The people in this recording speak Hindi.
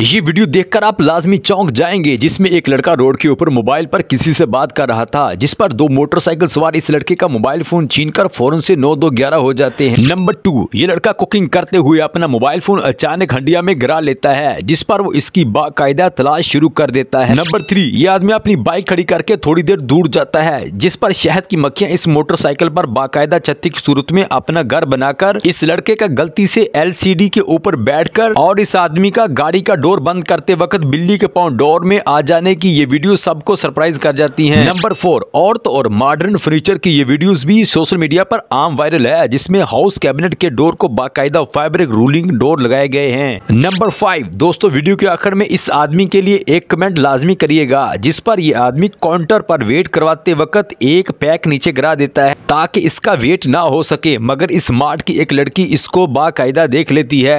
ये वीडियो देखकर आप लाजमी चौंक जाएंगे जिसमें एक लड़का रोड के ऊपर मोबाइल पर किसी से बात कर रहा था जिस पर दो मोटरसाइकिल सवार इस लड़के का मोबाइल फोन छीनकर फौरन से नौ दो ग्यारह हो जाते हैं नंबर टू ये लड़का कुकिंग करते हुए अपना मोबाइल फोन अचानक हंडिया में गिरा लेता है जिस पर वो इसकी बाकायदा तलाश शुरू कर देता है नंबर थ्री ये आदमी अपनी बाइक खड़ी करके थोड़ी देर दूर जाता है जिस पर शहद की मक्खियाँ इस मोटरसाइकिल पर बाकायदा छत्ती की सूरत में अपना घर बनाकर इस लड़के का गलती से एल के ऊपर बैठ और इस आदमी का गाड़ी का डोर बंद करते वक्त बिल्ली के पाँव डोर में आ जाने की ये वीडियो सबको सरप्राइज कर जाती है नंबर फोर औरत तो और मॉडर्न फर्नीचर की ये वीडियोस भी सोशल मीडिया पर आम वायरल है जिसमें हाउस कैबिनेट के डोर को बाकायदा फैब्रिक रूलिंग डोर लगाए गए हैं नंबर फाइव दोस्तों वीडियो के आखिर में इस आदमी के लिए एक कमेंट लाजमी करिएगा जिस पर ये आदमी काउंटर पर वेट करवाते वक्त एक पैक नीचे गिरा देता है ताकि इसका वेट ना हो सके मगर इस मार्ट की एक लड़की इसको बाकायदा देख लेती है